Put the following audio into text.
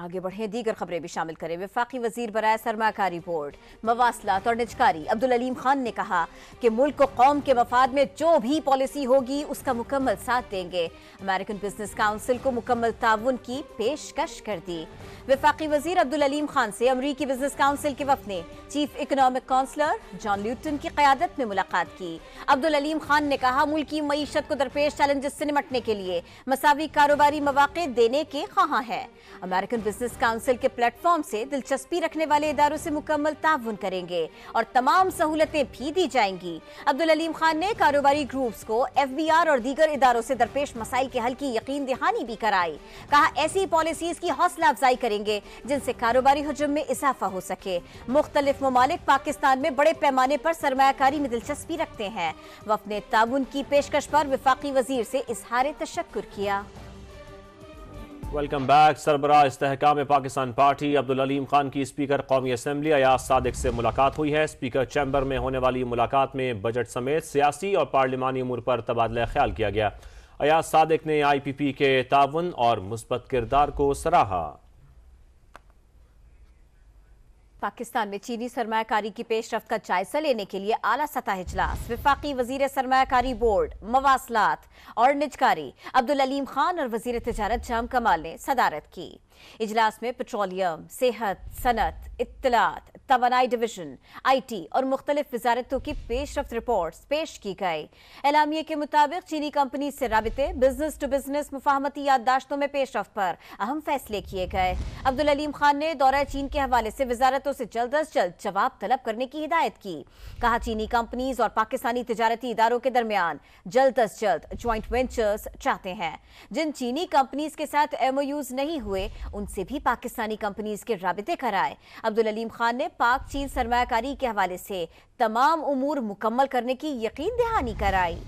आगे बढ़े दीगर खबरें भी शामिल करें विफाकी वजीर बरए सरमाकारी बोर्ड मवासलात और निजकारी अब्दुल अलीम खान ने कहा कि मुल्क को कौम के मफाद में जो भी पॉलिसी होगी उसका मुकम्मल साथ देंगे अमेरिकन बिजनेस काउंसिल को मुकम्मल ताउन की पेशकश कर दी विफाकी वजीर अब्दुल अलीम खान से अमरीकी बिजनेस काउंसिल के वफ ने चीफ इकोनॉमिक काउंसलर जॉन ल्यूटन की क्यादत में मुलाकात की अब्दुल अलीम खान ने कहा मुल्क की मीशत को दरपेश चैलेंजेस से निपटने के लिए मसावी कारोबारी मौाक़े देने के खा है अमेरिकन बिजनेस काउंसिल के प्लेटफॉर्म से दिलचस्पी रखने वाले इदारों से मुकम्मल ताउन करेंगे और तमाम सहूलतें भी दी जाएंगी अब्दुल अलीम खान ने कारोबारी ग्रुप्स को एफबीआर और दीगर इदारों से दरपेश मसाइल के हल की यकीन दहानी भी कराई कहा ऐसी पॉलिसीज की हौसला अफजाई करेंगे जिनसे कारोबारी हजम में इजाफा हो सके मुख्तलिफ ममालिक पाकिस्तान में बड़े पैमाने पर सरमाकारी में दिलचस्पी रखते हैं वह अपने ताउन की पेशकश पर विफाकी वजीर से इजहार तशक्र किया वेलकम बैक सरबरा इसकाम पाकिस्तान पार्टी अब्दुल अलीम खान की स्पीकर कौमी असम्बली अयाज सदक से मुलाकात हुई है स्पीकर चैम्बर में होने वाली मुलाकात में बजट समेत सियासी और पार्लिमानी अमूर पर तबादला ख्याल किया गया अयाज सदक ने आई पी पी के ताउन और मुस्बत किरदार को सराहा पाकिस्तान में चीनी सरमाकारी की पेशरफ का जायजा लेने के लिए आला सतह इजलास विफाकी वजीर सरमाकारी बोर्ड मवासलात और निजकारी अब्दुल अलीम खान और वजीर तजारत जाम कमाल ने सदारत की इजलास में पेट्रोलियम सेहत सनत इतलात तवनाई डिवीजन आई टी और मुख्तलिफ वजारतों की पेश रफ्त रिपोर्ट पेश की गई एलामिया के मुताबिक चीनी कंपनी से रबते बिजनेस टू बिजनेस मुफाहमती याददाश्तों में पेश रफ्त पर अहम फैसले किए गए अब्दुल अलीम खान ने दौरा चीन के हवाले से वजारतों से जल्द अज जल्द जवाब तलब करने की हिदायत की कहा चीनी कंपनीज और पाकिस्तानी तजारती इदारों के दरमियान जल्द अज जल्द ज्वाइंट वेंचर्स चाहते हैं जिन चीनी कंपनीज के साथ एमओयूज नहीं हुए उनसे भी पाकिस्तानी कंपनीज के रबते कराए अब्दुल अलीम खान ने पाक चीन सरमाकारी के हवाले से तमाम उमूर मुकम्मल करने की यकीन दहानी कराई